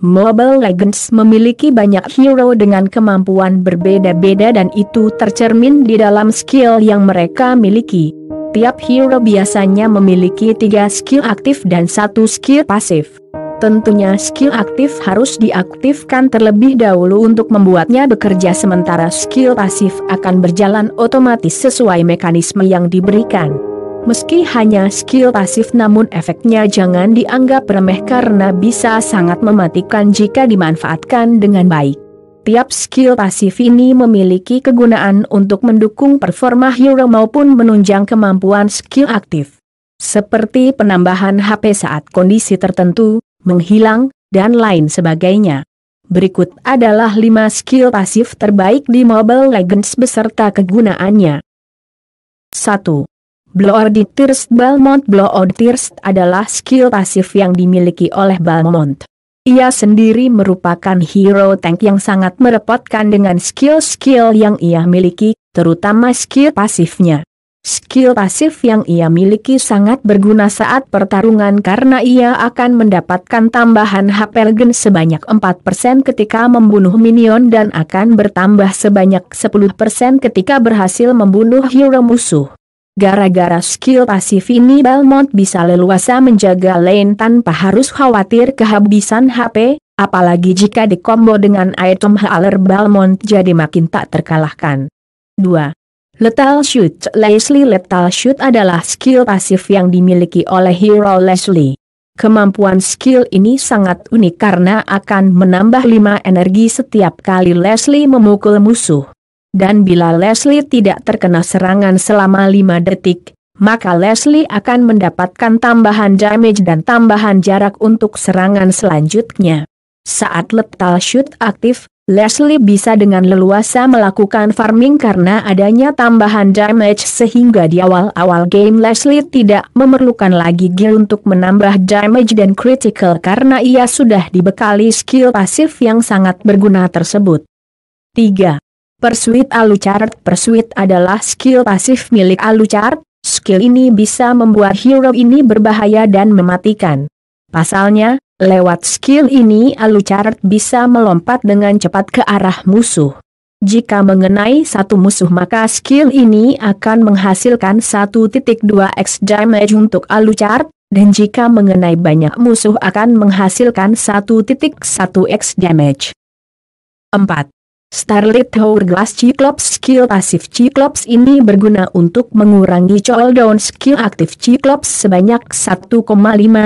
Mobile Legends memiliki banyak hero dengan kemampuan berbeda-beda dan itu tercermin di dalam skill yang mereka miliki. Tiap hero biasanya memiliki tiga skill aktif dan satu skill pasif. Tentunya skill aktif harus diaktifkan terlebih dahulu untuk membuatnya bekerja sementara skill pasif akan berjalan otomatis sesuai mekanisme yang diberikan. Meski hanya skill pasif namun efeknya jangan dianggap remeh karena bisa sangat mematikan jika dimanfaatkan dengan baik. Tiap skill pasif ini memiliki kegunaan untuk mendukung performa hero maupun menunjang kemampuan skill aktif. Seperti penambahan HP saat kondisi tertentu, menghilang, dan lain sebagainya. Berikut adalah 5 skill pasif terbaik di Mobile Legends beserta kegunaannya. 1. Bloodthirst Balmont Tears adalah skill pasif yang dimiliki oleh Balmont. Ia sendiri merupakan hero tank yang sangat merepotkan dengan skill-skill yang ia miliki, terutama skill pasifnya. Skill pasif yang ia miliki sangat berguna saat pertarungan karena ia akan mendapatkan tambahan HP regen sebanyak 4% ketika membunuh minion dan akan bertambah sebanyak 10% ketika berhasil membunuh hero musuh. Gara-gara skill pasif ini Belmont bisa leluasa menjaga lane tanpa harus khawatir kehabisan HP, apalagi jika dikombo dengan item Haler Belmont jadi makin tak terkalahkan. 2. Lethal Shoot Leslie Lethal Shoot adalah skill pasif yang dimiliki oleh hero Leslie. Kemampuan skill ini sangat unik karena akan menambah 5 energi setiap kali Leslie memukul musuh. Dan bila Leslie tidak terkena serangan selama 5 detik, maka Leslie akan mendapatkan tambahan damage dan tambahan jarak untuk serangan selanjutnya. Saat lethal shoot aktif, Leslie bisa dengan leluasa melakukan farming karena adanya tambahan damage sehingga di awal-awal game Leslie tidak memerlukan lagi gear untuk menambah damage dan critical karena ia sudah dibekali skill pasif yang sangat berguna tersebut. 3. Persuit Alucard Persuit adalah skill pasif milik Alucard, skill ini bisa membuat hero ini berbahaya dan mematikan. Pasalnya, lewat skill ini Alucard bisa melompat dengan cepat ke arah musuh. Jika mengenai satu musuh maka skill ini akan menghasilkan 1.2x damage untuk Alucard, dan jika mengenai banyak musuh akan menghasilkan 1.1x damage. 4. Starlit Hourglass Cyclops Skill Pasif Cyclops ini berguna untuk mengurangi cooldown skill aktif Cyclops sebanyak 1,5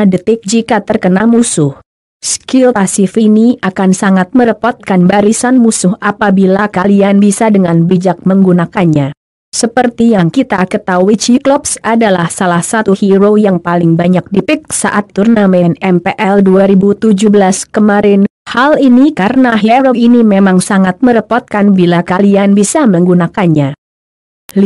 detik jika terkena musuh. Skill pasif ini akan sangat merepotkan barisan musuh apabila kalian bisa dengan bijak menggunakannya. Seperti yang kita ketahui Cyclops adalah salah satu hero yang paling banyak dipik saat turnamen MPL 2017 kemarin, Hal ini karena hero ini memang sangat merepotkan bila kalian bisa menggunakannya. 5.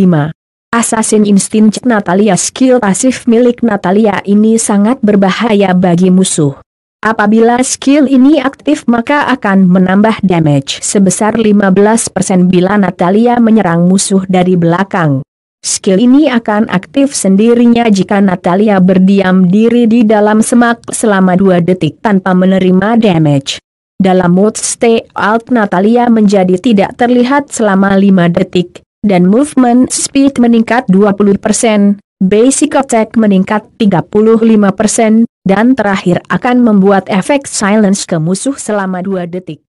Assassin Instinct Natalia skill pasif milik Natalia ini sangat berbahaya bagi musuh. Apabila skill ini aktif maka akan menambah damage sebesar 15% bila Natalia menyerang musuh dari belakang. Skill ini akan aktif sendirinya jika Natalia berdiam diri di dalam semak selama 2 detik tanpa menerima damage. Dalam mode stay out Natalia menjadi tidak terlihat selama 5 detik, dan movement speed meningkat 20%, basic attack meningkat 35%, dan terakhir akan membuat efek silence ke musuh selama 2 detik.